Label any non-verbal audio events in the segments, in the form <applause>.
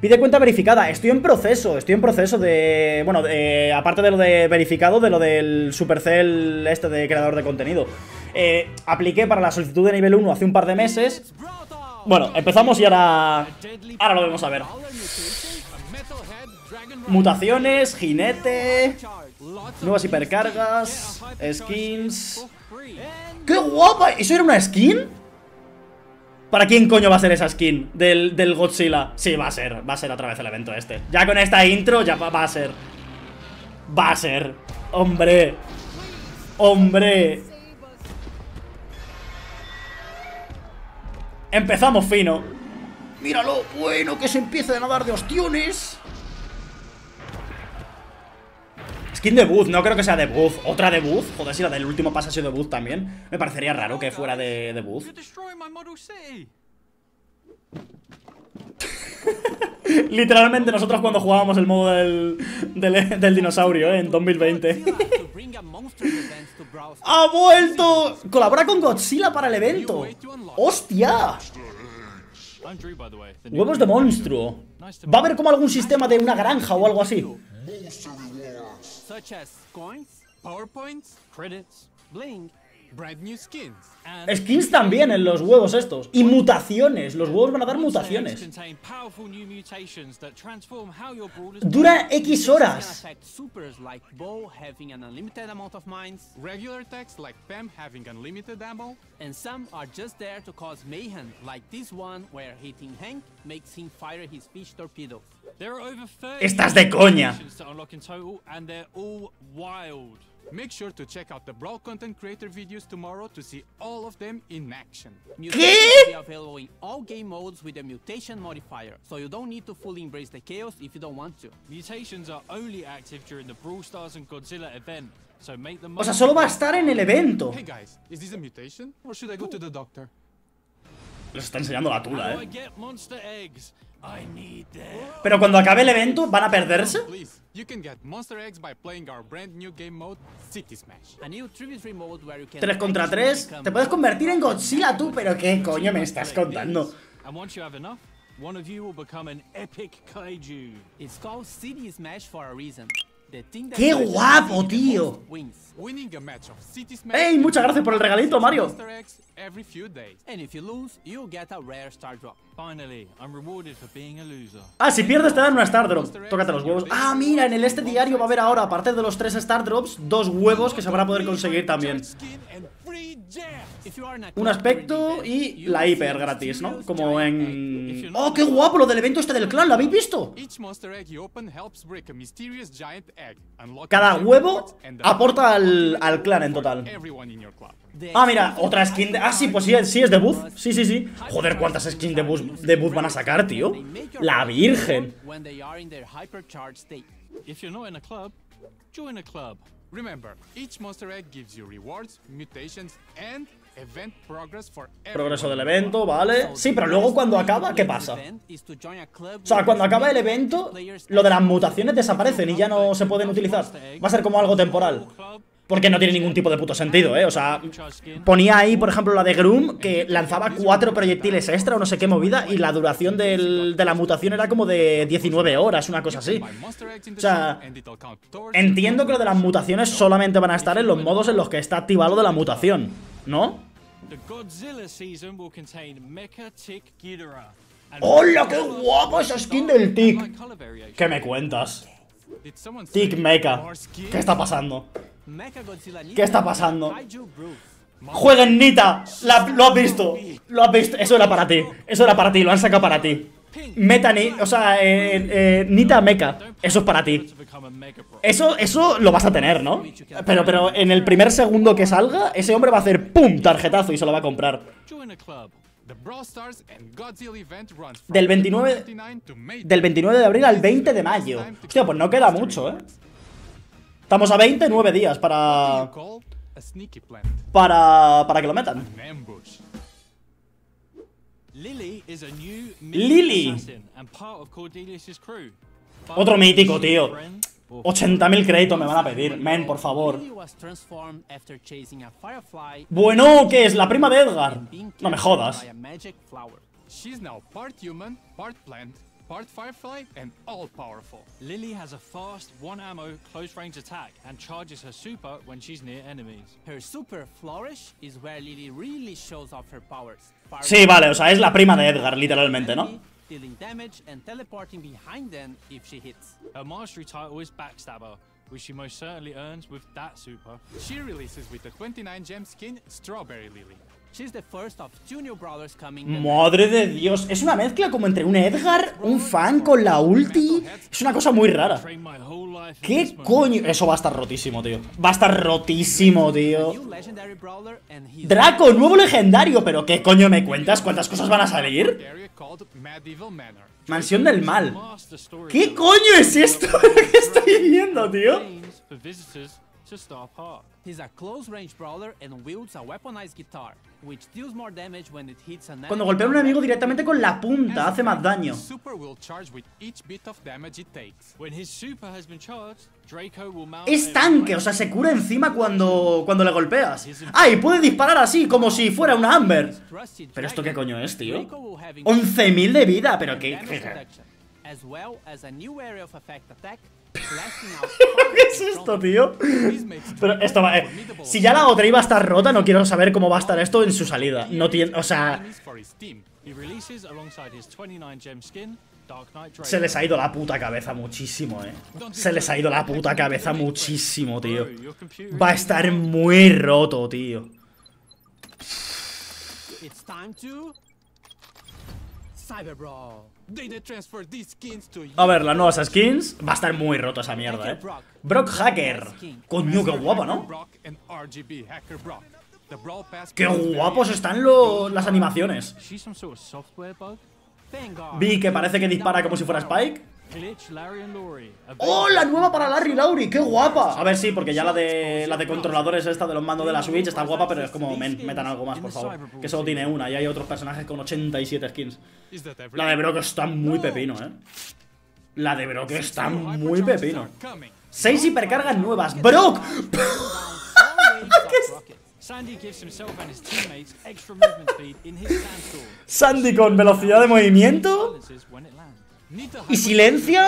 Pide cuenta verificada. Estoy en proceso. Estoy en proceso de... Bueno, aparte de lo de verificado, de lo del Supercell este de creador de contenido. Eh, apliqué para la solicitud de nivel 1 hace un par de meses. Bueno, empezamos y ahora... Ahora lo vemos a ver. Mutaciones, jinete... Nuevas hipercargas, skins... ¡Qué guapa! ¿Eso era una skin? ¿Para quién coño va a ser esa skin del, del Godzilla? Sí, va a ser, va a ser otra vez el evento este Ya con esta intro ya va, a ser Va a ser Hombre Hombre Empezamos fino Míralo, bueno, que se empieza a nadar de ostiones Skin de Booth, no creo que sea de Booth. ¿Otra de Booth? Joder, si la del último pasaje ha sido de Booth también. Me parecería raro que fuera de, de Booth. <laughs> Literalmente nosotros cuando jugábamos el modo del, del, dinosaurio ¿eh? en 2020. <laughs> ¡Ha vuelto! ¡Colabora con Godzilla para el evento! ¡Hostia! Huevos de monstruo. Va a haber como algún sistema de una granja o algo así. monster rewards. Such as coins, PowerPoints, credits, bling, Skins también en los huevos estos. Y mutaciones. Los huevos van a dar mutaciones. Dura X horas. Estás de coña. Make sure to check out the Brawl content creator videos tomorrow to see all of them in action. Mutation will be available in all game modes with a mutation modifier, so you don't need to fully embrace the chaos if you don't want to. Mutations are only active during the Brawl Stars and Godzilla event. So make the o sea, solo va a estar en el evento. Hey guys, is this a mutation or should I go to the doctor? Les está enseñando la tula, eh. Pero cuando acabe el evento, ¿van a perderse? 3 contra 3, Te puedes convertir en Godzilla tú, pero ¿qué coño me estás contando? kaiju. It's called City Smash for a reason. ¡Qué guapo, tío! ¡Ey! Muchas gracias por el regalito, Mario. Ah, si pierdes te dan una Star Drop. Tócate los huevos. Ah, mira, en el este diario va a haber ahora, aparte de los tres Star Drops, dos huevos que se van a poder conseguir también un aspecto y la hiper gratis, ¿no? Como en... ¡Oh, qué guapo lo del evento este del clan! ¿Lo habéis visto? Cada huevo aporta al, clan en total. Ah, mira, otra skin de... Ah, sí, pues sí, sí es de Booth, Sí, sí, sí Joder, cuántas skins de Booth de van a sacar, tío La virgen Progreso del evento, vale. Sí, pero luego cuando acaba, ¿qué pasa? O sea, cuando acaba el evento, lo de las mutaciones desaparecen y ya no se pueden utilizar. Va a ser como algo temporal. Porque no tiene ningún tipo de puto sentido, ¿eh? O sea, ponía ahí, por ejemplo, la de Groom, que lanzaba cuatro proyectiles extra o no sé qué movida, y la duración de la mutación era como de 19 horas, una cosa así. O sea, entiendo que lo de las mutaciones solamente van a estar en los modos en los que está activado de la mutación, ¿no? ¡Hola, qué guapo esa skin del Tick! ¿Qué me cuentas? Tick Mecha. ¿Qué está pasando? ¿Qué está pasando? ¡Jueguen Nita! lo has visto. Lo has visto. Eso era para ti. Eso era para ti. Lo han sacado para ti. Meta ni, o sea, eh, eh, Nita Meca Eso es para ti. Eso, eso lo vas a tener, ¿no? Pero, pero en el primer segundo que salga, ese hombre va a hacer ¡pum! tarjetazo y se lo va a comprar. Del 29, del 29 de abril al 20 de mayo. Hostia, pues no queda mucho, ¿eh? Estamos a 29 días para... Para, para que lo metan. Lily Otro mítico, tío. 80.000 créditos me van a pedir, men, por favor. Bueno, ¿qué es? La prima de Edgar. No me jodas. part Firefly and all powerful. Lily has a fast, one ammo, close range attack and charges her super when she's near enemies. Her super flourish is where Lily really shows off her powers. Firefly sí, vale, o sea, es la prima de Edgar, literalmente, ¿no? dealing damage and teleporting behind them if she hits. Her mastery title is Backstabber, which she most certainly earns with that super. She releases with the 29 gem skin Strawberry Lily. Madre de Dios, es una mezcla como entre un Edgar, un fan con la ulti. Es una cosa muy rara. ¿Qué coño? Eso va a estar rotísimo, tío. Va a estar rotísimo, tío. Draco, nuevo legendario, pero ¿qué coño me cuentas? ¿Cuántas cosas van a salir? Mansión del mal. ¿Qué coño es esto? <laughs> ¿Qué estoy viendo, tío? Cuando golpea a un enemigo directamente con la punta, hace más daño. Es tanque, o sea, se cura encima cuando, cuando le golpeas. ¡Ah, puede disparar así, como si fuera una Amber! ¿Pero esto qué coño es, tío? ¡11.000 de vida! ¿Pero qué? <laughs> ¿Qué es esto, tío? Pero esto va... Eh, si ya la otra iba a estar rota, no quiero saber cómo va a estar esto en su salida. No tiene... O sea... Se les ha ido la puta cabeza muchísimo, eh. Se les ha ido la puta cabeza muchísimo, tío. Va a estar muy roto, tío. Cyber Brawl. A ver, las nuevas skins. Va a estar muy roto esa mierda, eh. Brock Hacker. Coño, qué guapo, ¿no? Qué guapos están las animaciones. Vi que parece que dispara como si fuera Spike. ¡Oh, la nueva para Larry Lauri! ¡Qué guapa! A ver, sí, porque ya la de la de controladores esta de los mandos de la Switch está guapa, pero es como, men, metan algo más, por favor. Que solo tiene una y hay otros personajes con 87 skins. La de Brock está muy pepino, ¿eh? La de Brock está muy pepino. Seis hipercargas nuevas. ¡Brock! Sandy con velocidad de movimiento ¿Y silencio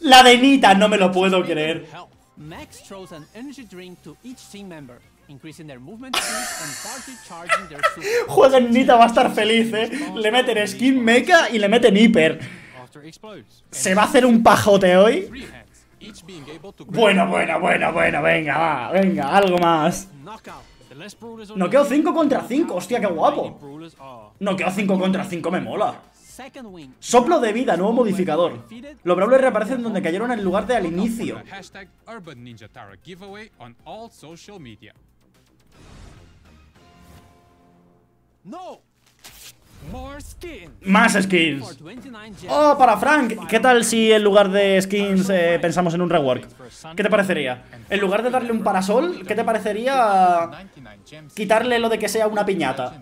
La de Nita, no me lo puedo creer. Max <laughs> Nita va a estar feliz, eh. Le meten skin mecha y le meten hiper. ¿Se va a hacer un pajote hoy? Bueno, bueno, bueno, bueno, venga, va, venga, algo más. Noqueo 5 contra 5, hostia, qué guapo. Noqueo 5 contra 5 me mola. Soplo de vida, nuevo modificador. Los Brawlers reaparecen donde cayeron en lugar de al inicio. Más skins. Oh, para Frank. ¿Qué tal si en lugar de skins eh, pensamos en un rework? ¿Qué te parecería? En lugar de darle un parasol, ¿qué te parecería quitarle lo de que sea una piñata?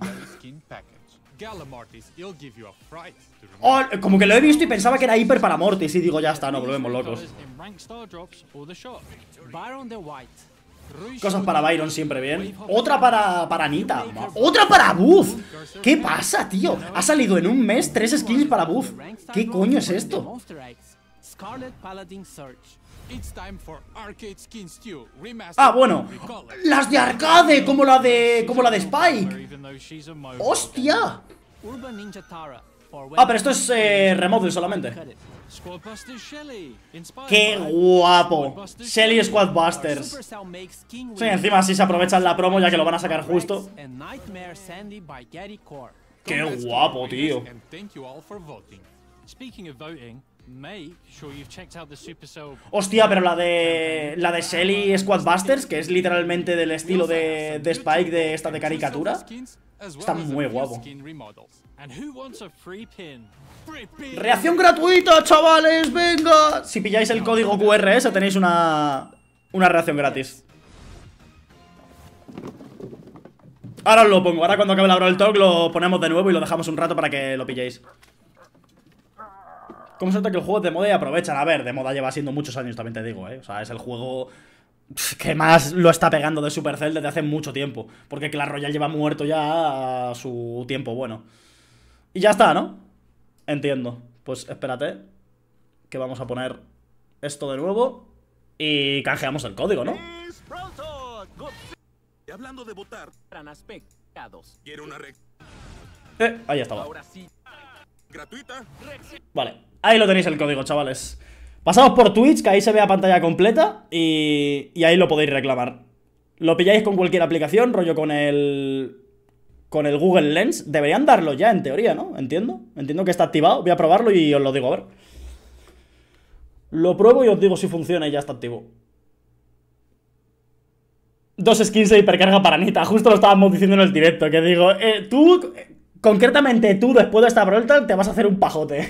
Oh, como que lo he visto y pensaba que era hiper para Mortis Y digo, ya está, no, volvemos locos Cosas para Byron siempre bien Otra para, para Anita Otra para Buff ¿Qué pasa, tío? Ha salido en un mes tres skins para Buff ¿Qué coño es esto? Ah, bueno, las de arcade, como la de como la de Spike. ¡Hostia! Ah, pero esto es eh, solamente. ¡Qué guapo! Shelly Squadbusters. Sí, encima así se aprovechan la promo ya que lo van a sacar justo. ¡Qué guapo, tío! Hostia, pero la de. La de Shelly Squadbusters, que es literalmente del estilo de, Spike de esta de caricatura. Está muy guapo. ¡Reacción gratuita, chavales! ¡Venga! Si pilláis el código QR Eso eh, tenéis una. Una reacción gratis. Ahora os lo pongo, ahora cuando acabe la hora del talk lo ponemos de nuevo y lo dejamos un rato para que lo pilléis. ¿Cómo se que el juego es de moda y aprovechan? A ver, de moda lleva siendo muchos años, también te digo, ¿eh? O sea, es el juego que más lo está pegando de Supercell desde hace mucho tiempo. Porque claro, Royale lleva muerto ya a su tiempo bueno. Y ya está, ¿no? Entiendo. Pues espérate, que vamos a poner esto de nuevo y canjeamos el código, ¿no? una eh, ahí estaba gratuita. Vale, ahí lo tenéis el código, chavales. Pasamos por Twitch, que ahí se ve pantalla completa y, ahí lo podéis reclamar. Lo pilláis con cualquier aplicación, rollo con el con el Google Lens. Deberían darlo ya, en teoría, ¿no? Entiendo. Entiendo que está activado. Voy a probarlo y os lo digo, a ver. Lo pruebo y os digo si funciona y ya está activo. Dos skins de hipercarga para Anita. Justo lo estábamos diciendo en el directo, que digo, eh, tú Concretamente tú, después de esta vuelta, te vas a hacer un pajote.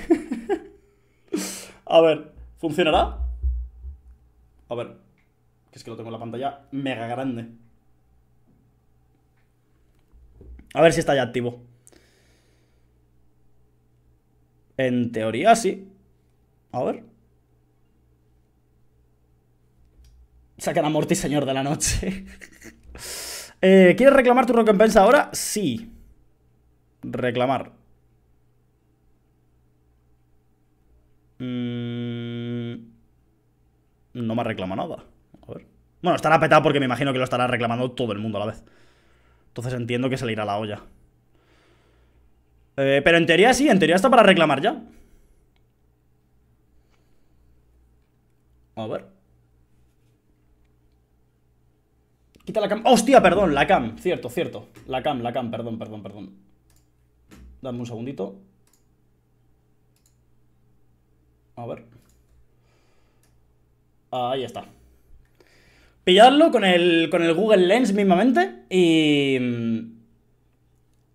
<laughs> a ver, ¿funcionará? A ver, que es que lo tengo en la pantalla mega grande. A ver si está ya activo. En teoría, sí. A ver. Sacan a Morty, señor de la noche. <laughs> Eh, ¿Quieres reclamar tu recompensa ahora? Sí. Reclamar. Mm, no me reclama nada. A ver. Bueno, estará petado porque me imagino que lo estará reclamando todo el mundo a la vez. Entonces entiendo que se le irá la olla. Eh, pero en teoría sí, en teoría está para reclamar ya. A ver. Quita la cam. ¡Hostia, perdón! La cam, cierto, cierto. La cam, la cam, perdón, perdón, perdón. Dame un segundito. A ver. Ahí está. Pilladlo con el, con el Google Lens mismamente y...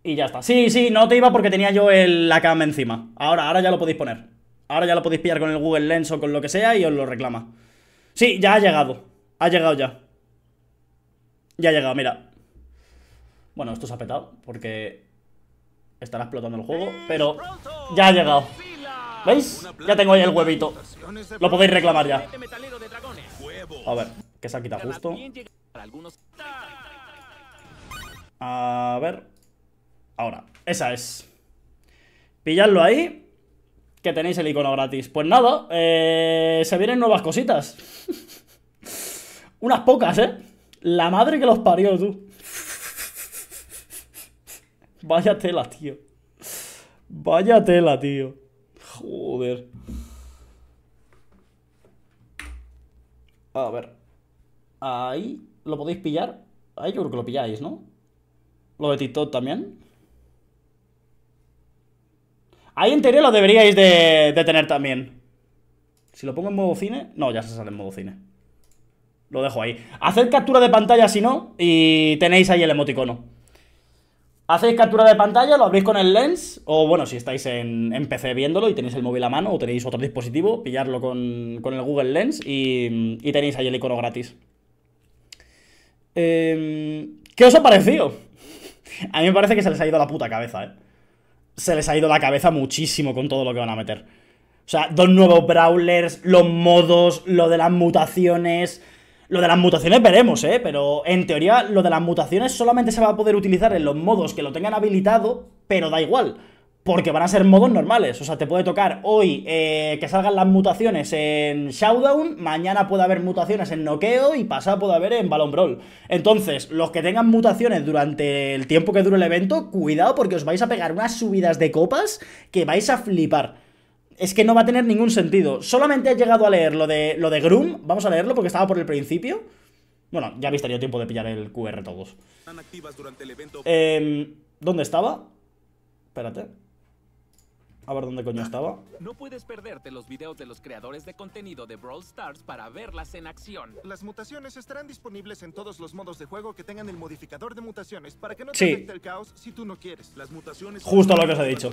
Y ya está. Sí, sí, no te iba porque tenía yo el, la cama encima. Ahora, ahora ya lo podéis poner. Ahora ya lo podéis pillar con el Google Lens o con lo que sea y os lo reclama. Sí, ya ha llegado. Ha llegado ya. Ya ha llegado, mira. Bueno, esto se ha petado porque Estará explotando el juego, pero ya ha llegado. ¿Veis? Ya tengo ahí el huevito. Lo podéis reclamar ya. A ver, que se ha quitado justo. A ver. Ahora, esa es. Pilladlo ahí. Que tenéis el icono gratis. Pues nada, eh, se vienen nuevas cositas. <laughs> Unas pocas, ¿eh? La madre que los parió, tú. Vaya tela, tío. Vaya tela, tío. Joder. A ver. Ahí lo podéis pillar. Ahí yo creo que lo pilláis, ¿no? Lo de TikTok también. Ahí en teoría lo deberíais de, de tener también. Si lo pongo en modo cine... No, ya se sale en modo cine. Lo dejo ahí. Haced captura de pantalla si no y tenéis ahí el emoticono. Hacéis captura de pantalla, lo abrís con el lens, o bueno, si estáis en, PC viéndolo y tenéis el móvil a mano o tenéis otro dispositivo, pillarlo con, el Google Lens y, tenéis ahí el icono gratis. Em, ¿Qué os ha parecido? A mí me parece que se les ha ido la puta cabeza, ¿eh? Se les ha ido la cabeza muchísimo con todo lo que van a meter. O sea, dos nuevos brawlers, los modos, lo de las mutaciones, lo de las mutaciones veremos, ¿eh? Pero en teoría lo de las mutaciones solamente se va a poder utilizar en los modos que lo tengan habilitado, pero da igual. Porque van a ser modos normales. O sea, te puede tocar hoy eh, que salgan las mutaciones en Showdown, mañana puede haber mutaciones en Noqueo y pasado puede haber en Balón Brawl. Entonces, los que tengan mutaciones durante el tiempo que dure el evento, cuidado porque os vais a pegar unas subidas de copas que vais a flipar es que no va a tener ningún sentido. Solamente he llegado a leer lo de, lo de Groom. Vamos a leerlo porque estaba por el principio. Bueno, ya habéis tenido tiempo de pillar el QR todos. Em, ¿Dónde estaba? Espérate. A ver dónde coño estaba. No puedes perderte los videos de los creadores de contenido de Brawl Stars para verlas en acción. Las mutaciones estarán disponibles en todos los modos de juego que tengan el modificador de mutaciones para que no te el caos si tú no quieres. Las mutaciones Justo lo que os he dicho.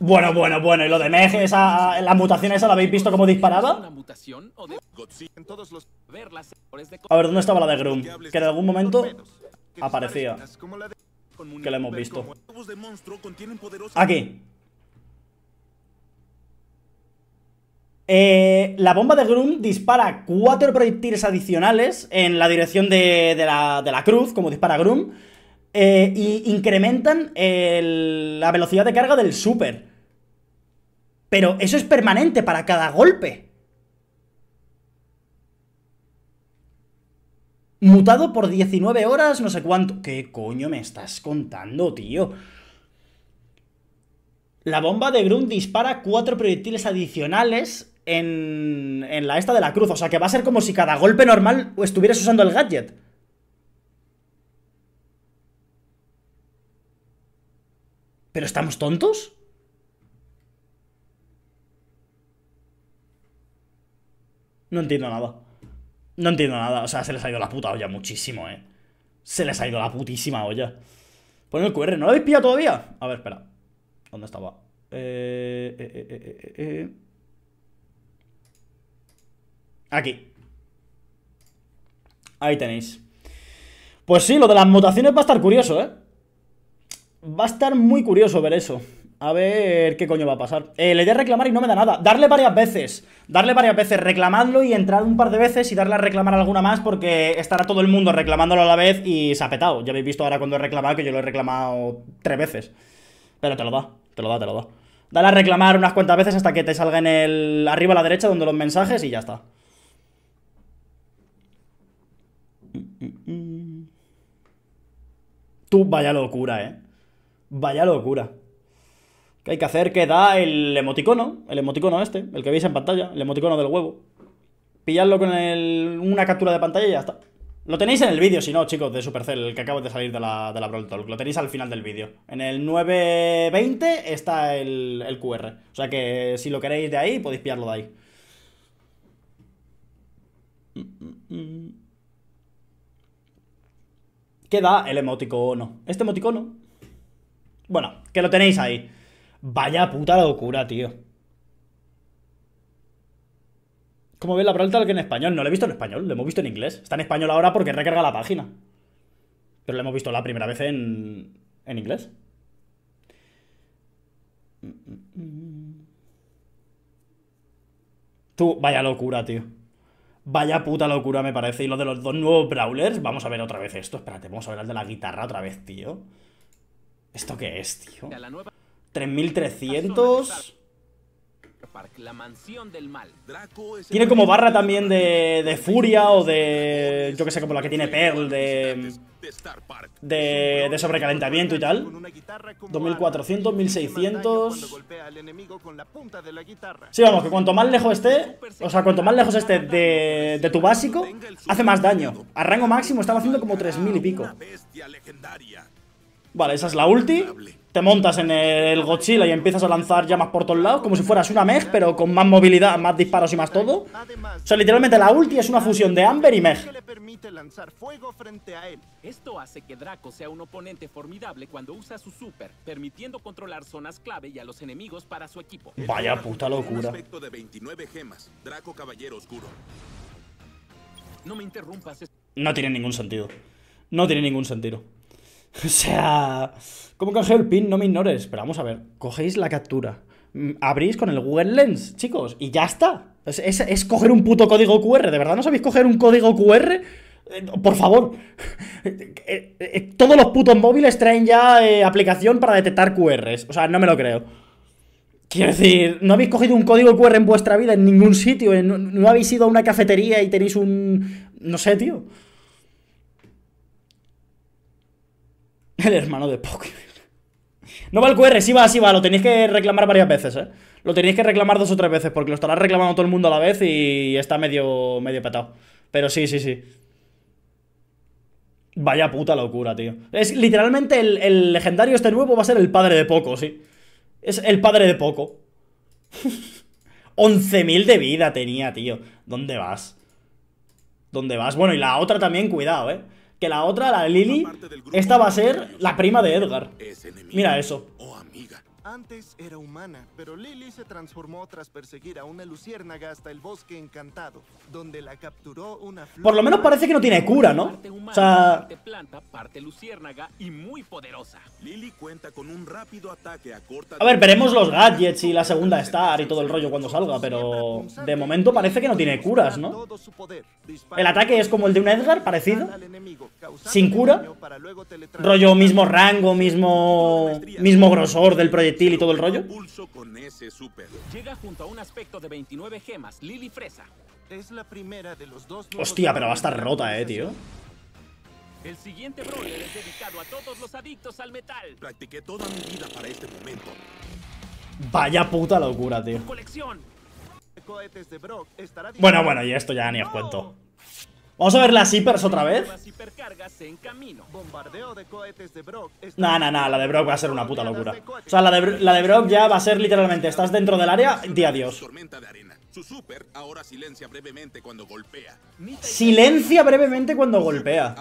Bueno, bueno, bueno, y lo de mej esa la mutación esa la habéis visto como disparaba? mutación todos los... A ver dónde estaba la de Groom, que en algún momento aparecía. Que la hemos visto. Aquí. Eh, la bomba de Grum dispara cuatro proyectiles adicionales en la dirección de, la, cruz, como dispara Grum, eh, y incrementan la velocidad de carga del super. Pero eso es permanente para cada golpe. Mutado por 19 horas, no sé cuánto. ¿Qué coño me estás contando, tío? La bomba de Grun dispara cuatro proyectiles adicionales en, la esta de la cruz. O sea, que va a ser como si cada golpe normal estuvieras usando el gadget. ¿Pero estamos tontos? No entiendo nada. No entiendo nada. O sea, se les ha ido la puta olla muchísimo, ¿eh? Se les ha ido la putísima olla. Pon el QR. ¿No lo habéis pillado todavía? A ver, espera. ¿Dónde estaba? eh, eh, eh, eh. eh. eh. Aquí. Ahí tenéis. Pues sí, lo de las mutaciones va a estar curioso, ¿eh? Va a estar muy curioso ver eso. A ver qué coño va a pasar. Eh, le di a reclamar y no me da nada. Darle varias veces. Darle varias veces. Reclamadlo y entrar un par de veces y darle a reclamar alguna más porque estará todo el mundo reclamándolo a la vez y se ha petado. Ya habéis visto ahora cuando he reclamado que yo lo he reclamado tres veces. Pero te lo da, te lo da, te lo da. Dale a reclamar unas cuantas veces hasta que te salga en el... arriba a la derecha donde los mensajes y ya está. Mm. Tú, vaya locura, ¿eh? Vaya locura. Que hay que hacer que da el emoticono, el emoticono este, el que veis en pantalla, el emoticono del huevo. Pilladlo con una captura de pantalla y ya está. Lo tenéis en el vídeo, si no, chicos, de Supercell, el que acabo de salir de la, de Brawl Talk. Lo tenéis al final del vídeo. En el 920 está el, QR. O sea que si lo queréis de ahí, podéis pillarlo de ahí. Mm, mm, ¿Qué da el emoticono? Este emoticono. Bueno, que lo tenéis ahí. Vaya puta locura, tío. ¿Cómo ve la pregunta que en español. No lo he visto en español, lo hemos visto en inglés. Está en español ahora porque recarga la página. Pero lo hemos visto la primera vez en, en inglés. Mm, mm, mm. Tú, vaya locura, tío. Vaya puta locura me parece. Y lo de los dos nuevos brawlers. Vamos a ver otra vez esto. Espérate, vamos a ver el de la guitarra otra vez, tío. ¿Esto qué es, tío? 3300... Tiene como barra también de, de furia o de... Yo qué sé, como la que tiene Pearl de de, sobrecalentamiento y tal. 2400, 1600. Sí, vamos, que cuanto más lejos esté, o sea, cuanto más lejos esté de, tu básico, hace más daño. A rango máximo estaba haciendo como 3000 y pico. Vale, esa es la ulti te montas en el Godzilla y empiezas a lanzar llamas por todos lados, como si fueras una Meg, pero con más movilidad, más disparos y más todo. O sea, literalmente la ulti es una fusión de Amber y Meg. Esto hace que Draco sea un oponente formidable cuando usa su super, permitiendo controlar zonas clave y a los enemigos para su equipo. Vaya puta locura. de 29 gemas, Draco Caballero Oscuro. No me interrumpas. No tiene ningún sentido. No tiene ningún sentido. <laughs> O sea, ¿cómo canjeo el pin? No me ignores. Pero vamos a ver, cogéis la captura, mm, abrís con el Google Lens, chicos, y ya está. Es, es, coger un puto código QR. ¿De verdad no sabéis coger un código QR? Eh, por favor, <laughs> eh, eh, todos los putos móviles traen ya aplicación para detectar QRs. O sea, no me lo creo. Quiero decir, no habéis cogido un código QR en vuestra vida en ningún sitio. No, no habéis ido a una cafetería y tenéis un. No sé, tío. <laughs> El hermano de Pokémon. No va el QR, sí va, sí va, lo tenéis que reclamar varias veces, ¿eh? Lo tenéis que reclamar dos o tres veces, porque lo estará reclamando todo el mundo a la vez y está medio, medio petado. Pero sí, sí, sí. Vaya puta locura, tío. Es literalmente el, el legendario este nuevo va a ser el padre de Poco, sí. Es el padre de Poco. 11.000 <laughs> de vida tenía, tío. ¿Dónde vas? ¿Dónde vas? Bueno, y la otra también, cuidado, ¿eh? Que la otra, la Lily, esta va a ser la prima de Edgar. Mira eso. Antes era humana, pero Lily se transformó tras perseguir a una luciérnaga hasta el bosque encantado, donde la capturó una flor Por lo menos parece que no tiene cura, ¿no? o sea... parte planta, parte luciérnaga y muy poderosa. Lily cuenta con un rápido ataque a corta A ver, veremos los gadgets y la segunda star y todo el rollo cuando salga, pero de momento parece que no tiene curas, ¿no? El ataque es como el de un Edgar, parecido. Sin cura. Rollo mismo rango, mismo mismo grosor del proyectil proyectil y todo el rollo. Con ese super. Llega junto a un aspecto de 29 gemas, Lily Fresa. Es la primera de los dos Hostia, pero va a estar rota, eh, tío. El siguiente brawler es dedicado a todos los adictos al metal. Practiqué toda mi vida para este momento. Vaya puta locura, tío. Colección. Cohetes de Brock estará bueno, bueno, y esto ya ni os cuento. ¡Oh! Vamos a ver las hipers otra vez. Nah, nah, nah, la de Brock va a ser una puta locura. O sea, la de, la Brock ya va a ser literalmente, estás dentro del área, di adiós. Silencia brevemente cuando golpea.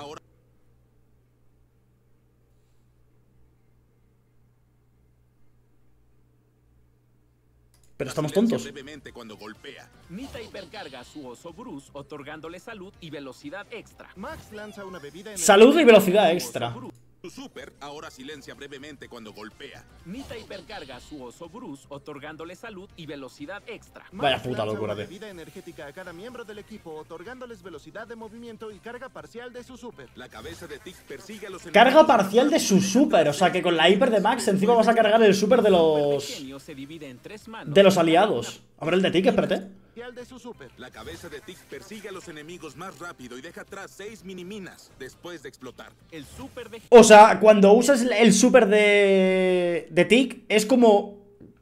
Pero estamos tontos. cuando golpea. Nita hipercarga a su oso Bruce, otorgándole salud y velocidad extra. Max lanza una bebida en salud y velocidad extra super ahora silencia brevemente cuando golpea. Mita hipercarga a su oso Bruce, otorgándole salud y velocidad extra. Vaya puta locura de vida energética a cada miembro del equipo, otorgándoles velocidad de movimiento y carga parcial de su super. La cabeza de Tick persigue a los Carga parcial de su super, o sea que con la hiper de Max encima vamos a cargar el super de los de los aliados. A el de Tick, espérate de su super. La cabeza de Tick persigue a los enemigos más rápido y deja atrás 6 minas después de explotar. El super de... O sea, cuando usas el super de, de Tick es como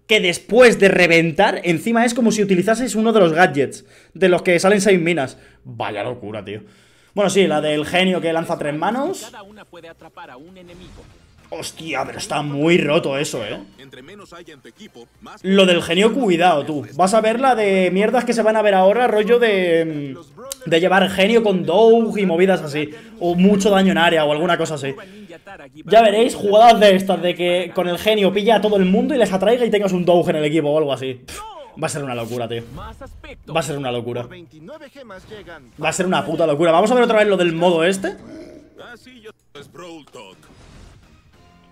que después de reventar, encima es como si utilizases uno de los gadgets de los que salen 6 minas. Vaya locura, tío. Bueno, sí, la del genio que lanza tres manos. Cada una puede atrapar a un enemigo. Hostia, pero está muy roto eso, ¿eh? Lo del genio, cuidado, tú. Vas a ver la de mierdas que se van a ver ahora, rollo de... Mm, de llevar genio con Doug y movidas así. O mucho daño en área o alguna cosa así. Ya veréis jugadas de estas, de que con el genio pilla a todo el mundo y les atraiga y tengas un Doug en el equipo o algo así. va a ser una locura, tío. Va a ser una locura. Va a ser una puta locura. Vamos a ver otra vez lo del modo este. Ah,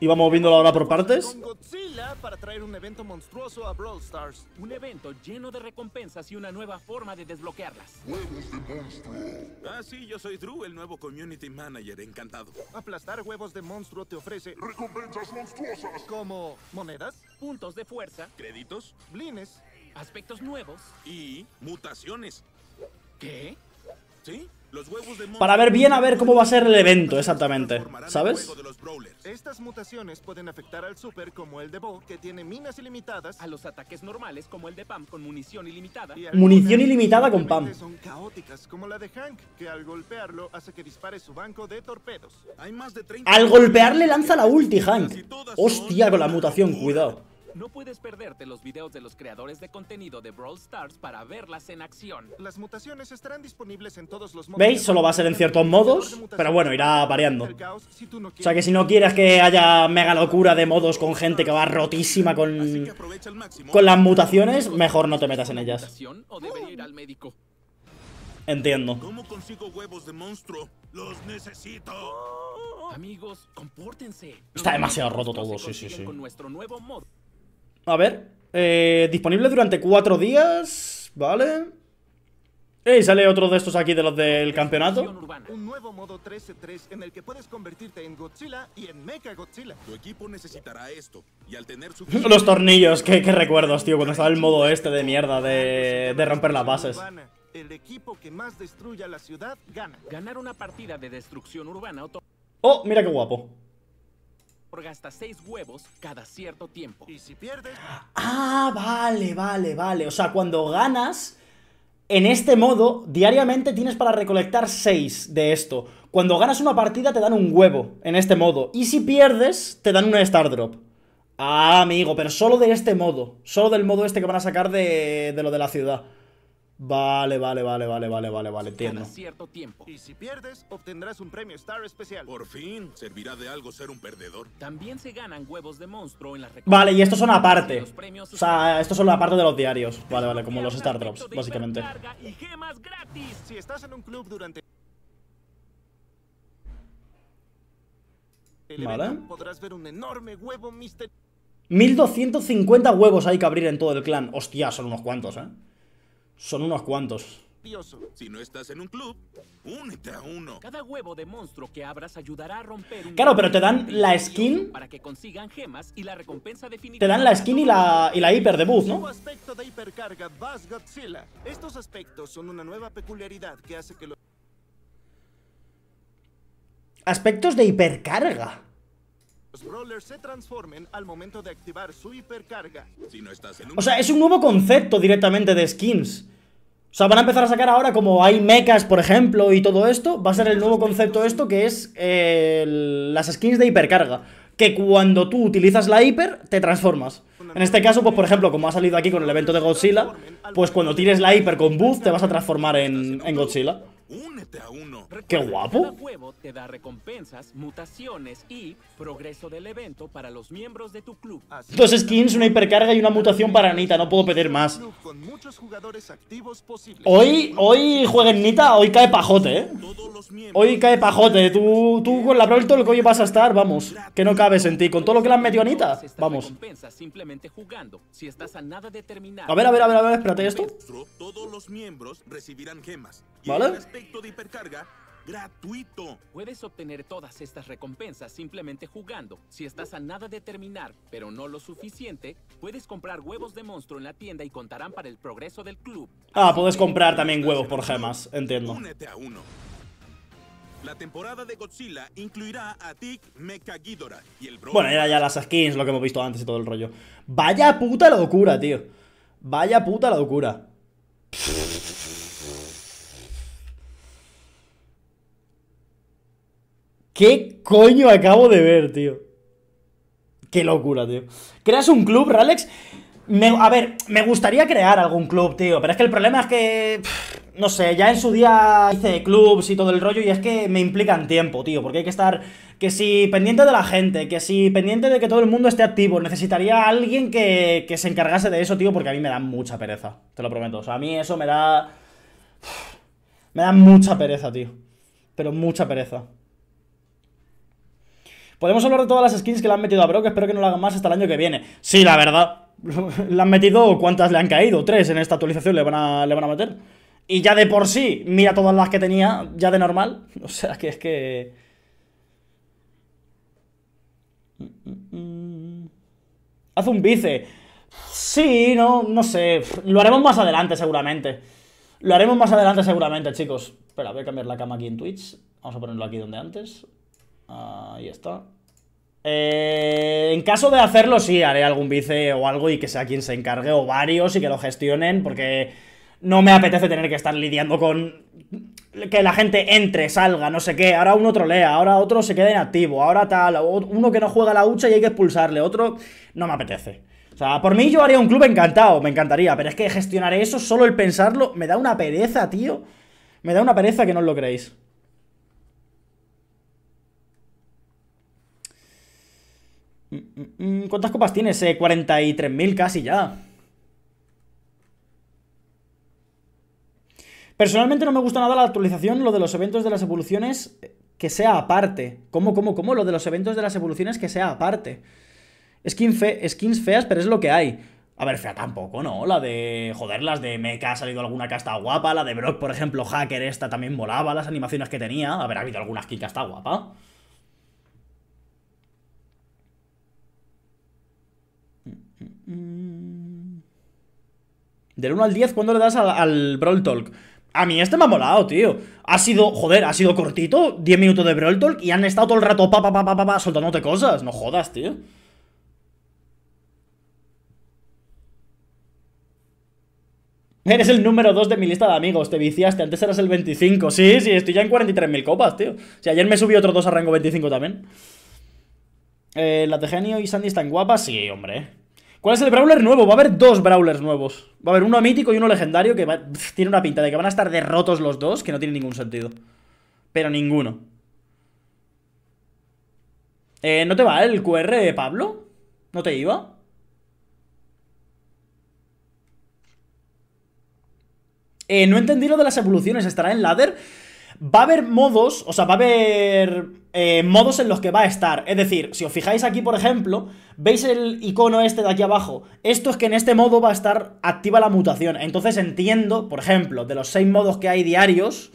y vamos viéndolo ahora por partes. Godzilla para traer un evento monstruoso a Brawl Stars. Un evento lleno de recompensas y una nueva forma de desbloquearlas. ¡Huevos de monstruo! Ah, sí, yo soy Drew, el nuevo Community Manager. Encantado. Aplastar huevos de monstruo te ofrece... ¡Recompensas monstruosas! Como... ¿Monedas? Puntos de fuerza. ¿Créditos? Blines. Aspectos nuevos. Y... mutaciones. ¿Qué? ¿Sí? Para ver bien a ver cómo va a ser el evento exactamente, ¿sabes? Estas mutaciones pueden afectar al super como el de Bo, que tiene minas ilimitadas, a los ataques normales como el de Pam con munición ilimitada. Y munición ilimitada con Pam. Son caóticas como la de Hank, que al golpearlo hace que dispare su banco de torpedos. Hay más de 30 al golpearle lanza la ulti Hank. Hostia, con la mutación, cuidado. No puedes perderte los videos de los creadores de contenido de Brawl Stars para verlas en acción. Las mutaciones estarán disponibles en todos los modos. ¿Veis? Solo va a ser en ciertos modos, pero bueno, irá variando. O sea que si no quieres que haya mega locura de modos con gente que va rotísima con, con las mutaciones, mejor no te metas en ellas. Entiendo. consigo huevos de monstruo? Los necesito. Amigos, compórtense. Está demasiado roto todo, sí, sí, sí. nuestro nuevo a ver. Eh, disponible durante cuatro días. Vale. Y sale otro de estos aquí de los del campeonato. Un nuevo modo 13-3 e en el que puedes convertirte en Godzilla y en Mecha Godzilla. Tu equipo necesitará esto y al tener su... <laughs> Los tornillos, qué, qué, recuerdos, tío, cuando estaba el modo este de mierda de, de romper las bases. El equipo que más destruya la ciudad gana. Ganar una partida de destrucción urbana. Oh, mira qué guapo por seis huevos cada cierto tiempo. Y si pierdes... Ah, vale, vale, vale. O sea, cuando ganas... En este modo, diariamente tienes para recolectar 6 de esto. Cuando ganas una partida te dan un huevo, en este modo. Y si pierdes, te dan un Star Drop. Ah, amigo, pero solo de este modo. Solo del modo este que van a sacar de, de lo de la ciudad. Vale, vale, vale, vale, vale, vale, vale, entiendo. cierto tiempo. Y si pierdes, obtendrás un premio Star especial. Por fin, servirá de algo ser un perdedor. También se ganan huevos de monstruo en las Vale, y estos son aparte. O sea, estos son la parte de los diarios. Vale, vale, como los Star Drops, básicamente. Y gemas gratis. Si estás en un club durante Vale. Podrás ver un enorme huevo 1250 huevos hay que abrir en todo el clan. Hostia, son unos cuantos, ¿eh? Son unos cuantos. Si no estás en un club, únete a uno. Cada huevo de monstruo que abras ayudará a romper un Claro, pero te dan la skin para que consigan gemas y la recompensa definitiva. Te dan la skin y la y la hiper debuff, ¿no? aspecto de hipercarga Bass Godzilla. Estos aspectos son una nueva peculiaridad que hace que los Aspectos de hipercarga. Los brawlers se transformen al momento de activar su hipercarga. Si no estás en un... O sea, es un nuevo concepto directamente de skins. O sea, van a empezar a sacar ahora como hay mechas, por ejemplo, y todo esto. Va a ser el nuevo concepto esto que es las skins de hipercarga. Que cuando tú utilizas la hiper, te transformas. En este caso, pues por ejemplo, como ha salido aquí con el evento de Godzilla, pues cuando tires la hiper con Booth, te vas a transformar en, en Godzilla. Únete a uno. ¡Qué guapo! Cada huevo te da recompensas, mutaciones y progreso del evento para los miembros de tu club. Así Dos skins, una hipercarga y una mutación para Anita. No puedo pedir más. Con muchos jugadores activos posibles. Hoy, hoy jueguen Nita, hoy cae pajote, ¿eh? Hoy cae pajote. Tú, tú con la Brawl lo que hoy vas a estar, vamos. Que no cabe en ti. Con todo lo que le han metido Anita, vamos. Simplemente jugando, si estás a, nada de a ver, a ver, a ver, espérate esto. Todos los miembros recibirán gemas. ¿Vale? Todo de hipercarga gratuito. Puedes obtener todas estas recompensas simplemente jugando. Si estás a nada de terminar, pero no lo suficiente, puedes comprar huevos de monstruo en la tienda y contarán para el progreso del club. Ah, puedes comprar también huevos por gemas, entiendo. Únete a uno. La temporada de Godzilla incluirá a Tick Mechagidora y el Bueno, era ya las skins, lo que hemos visto antes y todo el rollo. Vaya puta locura, tío. Vaya puta locura. ¿Qué coño acabo de ver, tío? Qué locura, tío. ¿Creas un club, Ralex? a ver, me gustaría crear algún club, tío, pero es que el problema es que... no sé, ya en su día hice clubs y todo el rollo y es que me implican tiempo, tío, porque hay que estar... Que si pendiente de la gente, que si pendiente de que todo el mundo esté activo, necesitaría a alguien que, que se encargase de eso, tío, porque a mí me da mucha pereza, te lo prometo. O sea, a mí eso me da... me da mucha pereza, tío. Pero mucha pereza. Podemos hablar de todas las skins que le han metido a Brock, espero que no lo hagan más hasta el año que viene. Sí, la verdad. <laughs> le han metido, ¿cuántas le han caído? Tres en esta actualización le van a, le van a meter. Y ya de por sí, mira todas las que tenía, ya de normal. <laughs> O sea, que es que... Mm, mm, mm. Haz un bice. Sí, no, no sé. Lo haremos más adelante seguramente. Lo haremos más adelante seguramente, chicos. Espera, voy a cambiar la cama aquí en Twitch. Vamos a ponerlo aquí donde antes. Ahí está. Eh, en caso de hacerlo, sí, haré algún vice o algo y que sea quien se encargue o varios y que lo gestionen, porque no me apetece tener que estar lidiando con que la gente entre, salga, no sé qué. Ahora uno trolea, ahora otro se queda inactivo, ahora tal, uno que no juega la hucha y hay que expulsarle, otro no me apetece. O sea, por mí yo haría un club encantado, me encantaría, pero es que gestionar eso, solo el pensarlo, me da una pereza, tío. Me da una pereza que no lo creéis. Mm, ¿Cuántas copas tienes? Eh, 43.000 casi ya. Personalmente no me gusta nada la actualización, lo de los eventos de las evoluciones eh, que sea aparte. ¿Cómo, cómo, cómo? Lo de los eventos de las evoluciones que sea aparte. skins feas, pero es lo que hay. A ver, fea tampoco, ¿no? La de. Joder, las de meca ha salido alguna que está guapa. La de Brock, por ejemplo, Hacker, esta también volaba Las animaciones que tenía. A ver, ha habido algunas que está guapa. Mm. Del 1 al 10, ¿cuándo le das al, Brawl Talk? A mí este me ha molado, tío. Ha sido, joder, ha sido cortito, 10 minutos de Brawl Talk y han estado todo el rato pa, pa, pa, pa, pa, soltándote cosas. No jodas, tío. Eres el número 2 de mi lista de amigos, te viciaste, antes eras el 25. Sí, sí, estoy ya en 43.000 copas, tío. si ayer me subí otro 2 a rango 25 también. Eh, la de Genio y Sandy están guapas, sí, hombre. ¿Cuál es el Brawler nuevo? Va a haber dos Brawlers nuevos. Va a haber uno mítico y uno legendario que tiene una pinta de que van a estar derrotos los dos, que no tiene ningún sentido. Pero ninguno. Eh, ¿No te va el QR, Pablo? ¿No te iba? Eh, no entendí lo de las evoluciones. ¿Estará en ladder? Va a haber modos, o sea, va a haber eh, modos en los que va a estar. Es decir, si os fijáis aquí, por ejemplo, veis el icono este de aquí abajo. Esto es que en este modo va a estar activa la mutación. Entonces entiendo, por ejemplo, de los seis modos que hay diarios,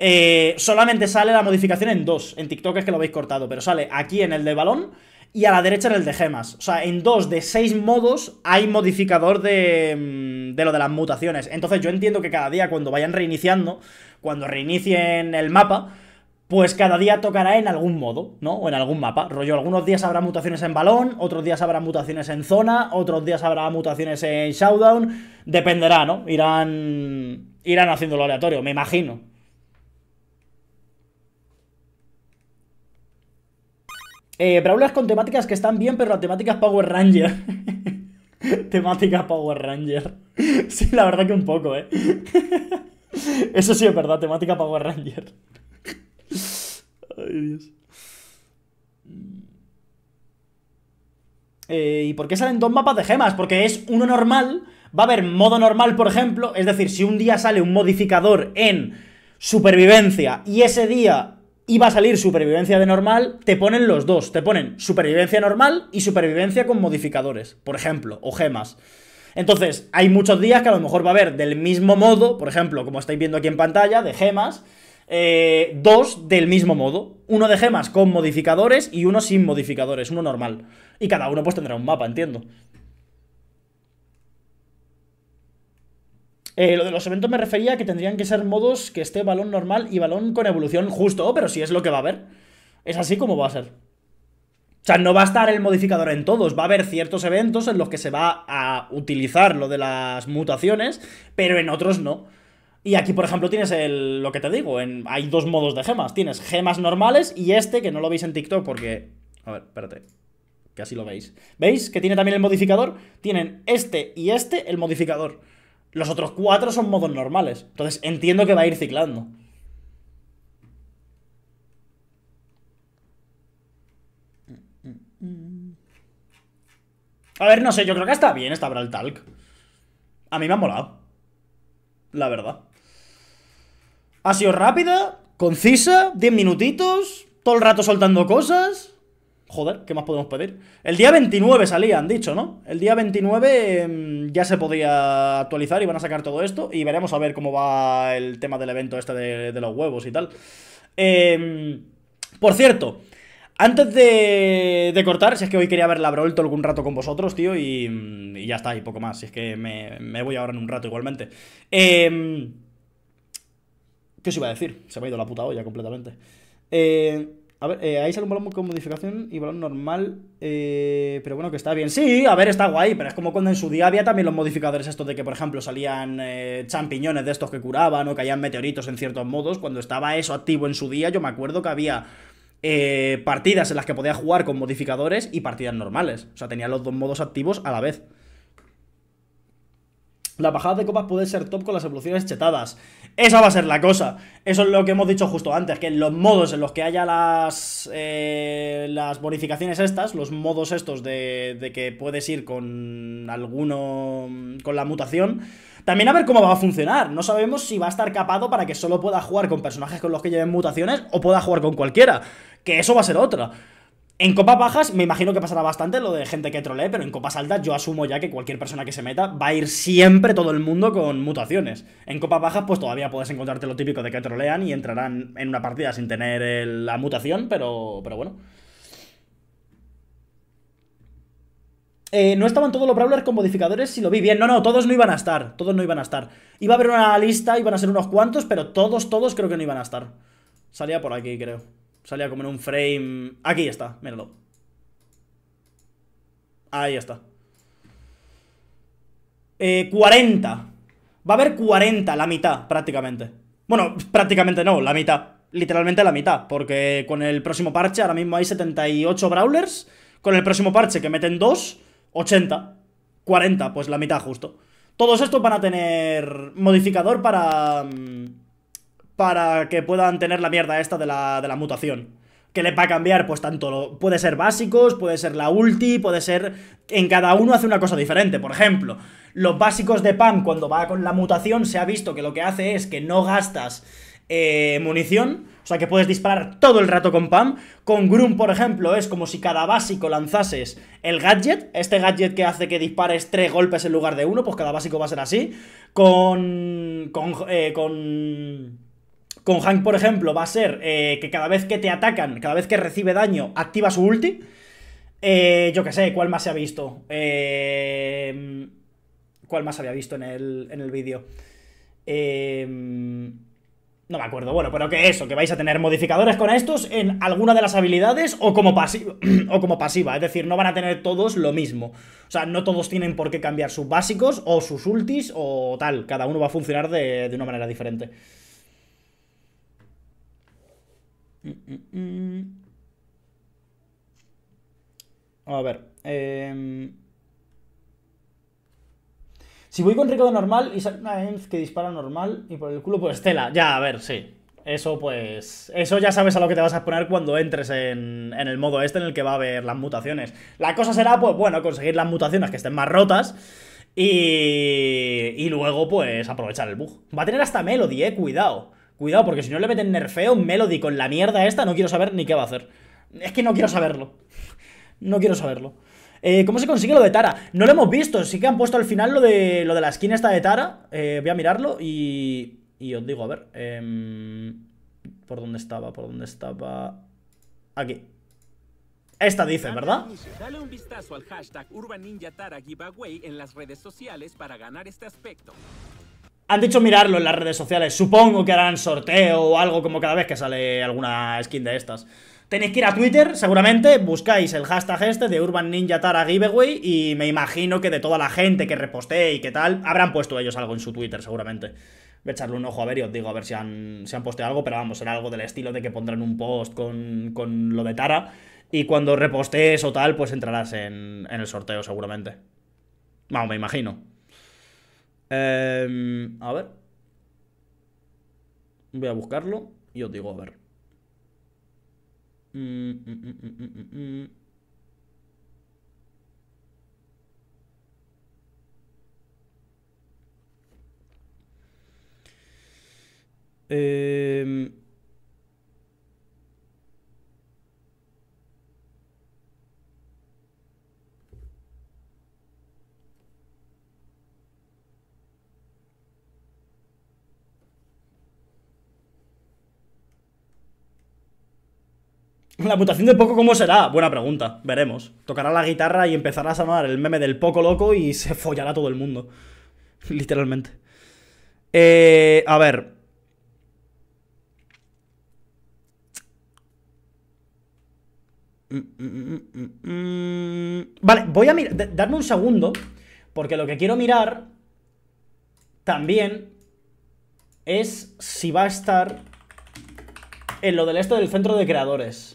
eh, solamente sale la modificación en dos. En TikTok es que lo habéis cortado, pero sale aquí en el de balón y a la derecha en el de gemas. O sea, en dos de seis modos hay modificador de, mm, de lo de las mutaciones. Entonces yo entiendo que cada día cuando vayan reiniciando cuando reinicien el mapa, pues cada día tocará en algún modo, ¿no? O en algún mapa. Rollo, algunos días habrá mutaciones en balón, otros días habrá mutaciones en zona, otros días habrá mutaciones en showdown. Dependerá, ¿no? Irán. Irán haciéndolo aleatorio, me imagino. Eh, con temáticas que están bien, pero las temáticas Power Ranger. <laughs> temática Power Ranger. <laughs> sí, la verdad que un poco, ¿eh? <laughs> Eso sí es verdad, temática Power Ranger. Ay, Dios. Eh, ¿Y por qué salen dos mapas de gemas? Porque es uno normal, va a haber modo normal, por ejemplo. Es decir, si un día sale un modificador en supervivencia y ese día iba a salir supervivencia de normal, te ponen los dos. Te ponen supervivencia normal y supervivencia con modificadores, por ejemplo, o gemas. Entonces, hay muchos días que a lo mejor va a haber del mismo modo, por ejemplo, como estáis viendo aquí en pantalla, de gemas, eh, dos del mismo modo. Uno de gemas con modificadores y uno sin modificadores, uno normal. Y cada uno pues tendrá un mapa, entiendo. Eh, lo de los eventos me refería a que tendrían que ser modos que esté balón normal y balón con evolución justo, pero si es lo que va a haber. Es así como va a ser. O sea, no va a estar el modificador en todos, va a haber ciertos eventos en los que se va a utilizar lo de las mutaciones, pero en otros no. Y aquí, por ejemplo, tienes el, lo que te digo, hay dos modos de gemas. Tienes gemas normales y este, que no lo veis en TikTok porque... A ver, espérate, que así lo veis. ¿Veis que tiene también el modificador? Tienen este y este el modificador. Los otros cuatro son modos normales. Entonces, entiendo que va a ir ciclando. A ver, no sé, yo creo que está bien esta Brawl Talk. A mí me ha molado. La verdad. Ha sido rápida, concisa, 10 minutitos, todo el rato soltando cosas. Joder, ¿qué más podemos pedir? El día 29 salía, han dicho, ¿no? El día 29 em, ya se podía actualizar y van a sacar todo esto. Y veremos a ver cómo va el tema del evento este de, los huevos y tal. Em, por cierto, antes de, de, cortar, si es que hoy quería ver la algún algún rato con vosotros, tío, y, ya está, y poco más. Si es que me, voy ahora en un rato igualmente. Em, ¿Qué os iba a decir? Se me ha ido la puta olla completamente. Eh, a ver, eh, ahí sale un balón con modificación y balón normal. Eh, pero bueno, que está bien. Sí, a ver, está guay. Pero es como cuando en su día había también los modificadores estos de que, por ejemplo, salían champiñones de estos que curaban o caían meteoritos en ciertos modos. Cuando estaba eso activo en su día, yo me acuerdo que había eh, partidas en las que podía jugar con modificadores y partidas normales. O sea, tenía los dos modos activos a la vez. La bajada de copas puede ser top con las evoluciones chetadas. Esa va a ser la cosa. Eso es lo que hemos dicho justo antes, que los modos en los que haya las, eh, las bonificaciones estas, los modos estos de, de que puedes ir con alguno, con la mutación, también a ver cómo va a funcionar. No sabemos si va a estar capado para que solo pueda jugar con personajes con los que lleven mutaciones o pueda jugar con cualquiera. Que eso va a ser otra. En copas bajas me imagino que pasará bastante lo de gente que trolee, pero en copas altas yo asumo ya que cualquier persona que se meta va a ir siempre todo el mundo con mutaciones. En copas bajas pues todavía puedes encontrarte lo típico de que trolean y entrarán en una partida sin tener la mutación, pero, pero bueno. Eh, no estaban todos los Brawlers con modificadores, si lo vi bien. No, no, todos no iban a estar. Todos no iban a estar. Iba a haber una lista, iban a ser unos cuantos, pero todos, todos creo que no iban a estar. Salía por aquí, creo. Salía como en un frame... Aquí está, míralo. Ahí está. Eh, 40. Va a haber 40, la mitad, prácticamente. Bueno, prácticamente no, la mitad. Literalmente la mitad, porque con el próximo parche, ahora mismo hay 78 brawlers. Con el próximo parche que meten 2, 80. 40, pues la mitad justo. Todos estos van a tener modificador para... Mm, para que puedan tener la mierda esta de la, mutación. Que le va a cambiar, pues tanto lo, puede ser básicos, puede ser la ulti, puede ser... En cada uno hace una cosa diferente, por ejemplo. Los básicos de PAM, cuando va con la mutación, se ha visto que lo que hace es que no gastas eh, munición, o sea que puedes disparar todo el rato con PAM. Con Groom, por ejemplo, es como si cada básico lanzases el gadget, este gadget que hace que dispares tres golpes en lugar de uno, pues cada básico va a ser así. Con... con... Eh, con con Hank, por ejemplo, va a ser eh, que cada vez que te atacan, cada vez que recibe daño, activa su ulti. Eh, yo qué sé, ¿cuál más se ha visto? Eh, ¿Cuál más había visto en el, vídeo? No me acuerdo. Bueno, pero que eso, que vais a tener modificadores con estos en alguna de las habilidades o como, <clears throat> o como pasiva. Es decir, no van a tener todos lo mismo. O sea, no todos tienen por qué cambiar sus básicos o sus ultis o tal. Cada uno va a funcionar de una manera diferente. Mm, mm, mm. A ver. Em, si voy con Ricardo normal y sale una Enz que dispara normal y por el culo pues Estela. Ya, a ver, sí. Eso pues... Eso ya sabes a lo que te vas a poner cuando entres en, el modo este en el que va a haber las mutaciones. La cosa será, pues bueno, conseguir las mutaciones que estén más rotas y... Y luego pues aprovechar el bug. Va a tener hasta Melody, eh, cuidado. Cuidado, porque si no le meten nerfeo, Melody con la mierda esta, no quiero saber ni qué va a hacer. Es que no quiero saberlo. No quiero saberlo. Eh, ¿Cómo se consigue lo de Tara? No lo hemos visto, sí que han puesto al final lo de, lo de la skin esta de Tara. Eh, voy a mirarlo y, y os digo, a ver. Em, ¿Por dónde estaba? ¿Por dónde estaba? Aquí. Esta dice, ¿verdad? Dale un vistazo al hashtag Urban en las redes sociales para ganar este aspecto. Han dicho mirarlo en las redes sociales. Supongo que harán sorteo o algo como cada vez que sale alguna skin de estas. Tenéis que ir a Twitter, seguramente, buscáis el hashtag este de Urban Ninja Tara Giveaway y me imagino que de toda la gente que repostee y que tal, habrán puesto ellos algo en su Twitter, seguramente. Voy a echarle un ojo a ver y os digo a ver si han, han posteado algo, pero vamos, será algo del estilo de que pondrán un post con, con lo de Tara y cuando repostees o tal, pues entrarás en, en el sorteo seguramente. Vamos, me imagino. Em, a ver. Voy a buscarlo y os digo, a ver. Mm, mm, mm, mm em, La mutación de Poco, ¿cómo será? Buena pregunta, veremos. Tocará la guitarra y empezará a sonar el meme del Poco loco y <laughs> se follará todo el mundo. Literalmente. Eh, a ver. Mm, mm, mm, vale, voy a mirar. darme un segundo. Porque lo que quiero mirar también es si va a estar en lo del esto del centro de creadores.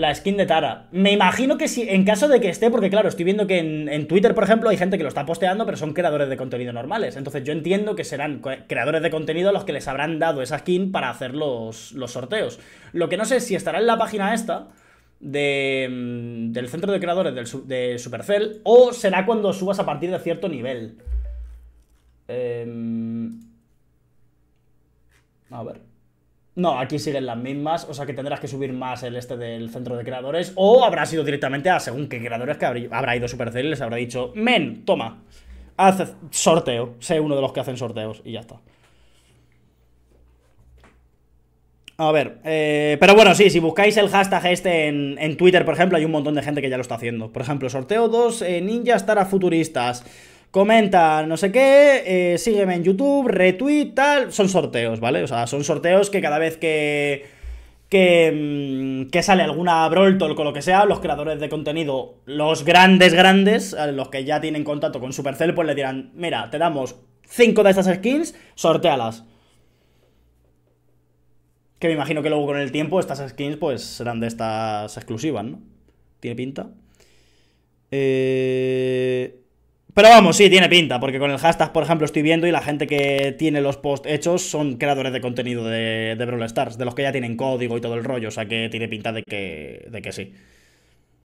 La skin de Tara. Me imagino que si, en caso de que esté, porque claro, estoy viendo que en, Twitter, por ejemplo, hay gente que lo está posteando, pero son creadores de contenido normales. Entonces yo entiendo que serán creadores de contenido los que les habrán dado esa skin para hacer los, sorteos. Lo que no sé es si estará en la página esta mm, del centro de creadores de Supercell o será cuando subas a partir de cierto nivel. Em, a ver. No, aquí siguen las mismas, o sea que tendrás que subir más el este del centro de creadores, o habrá sido directamente a según qué creadores que habrá ido Supercell y les habrá dicho, men, toma, haz sorteo, sé uno de los que hacen sorteos, y ya está. A ver, eh, pero bueno, sí, si buscáis el hashtag este en, Twitter, por ejemplo, hay un montón de gente que ya lo está haciendo. Por ejemplo, sorteo 2, eh, ninjas estará futuristas comenta no sé qué, eh, sígueme en YouTube, retweet, tal. Son sorteos, ¿vale? O sea, son sorteos que cada vez que. Que, mm, sale alguna Brawl Talk o lo que sea, los creadores de contenido, los grandes, grandes, los que ya tienen contacto con Supercell, pues le dirán, mira, te damos 5 de estas skins, sortealas. Que me imagino que luego con el tiempo estas skins pues serán de estas exclusivas, ¿no? Tiene pinta. Eh... Pero vamos, sí, tiene pinta, porque con el hashtag, por ejemplo, estoy viendo y la gente que tiene los posts hechos son creadores de contenido de, de Brawl Stars, de los que ya tienen código y todo el rollo, o sea que tiene pinta de que, de que sí.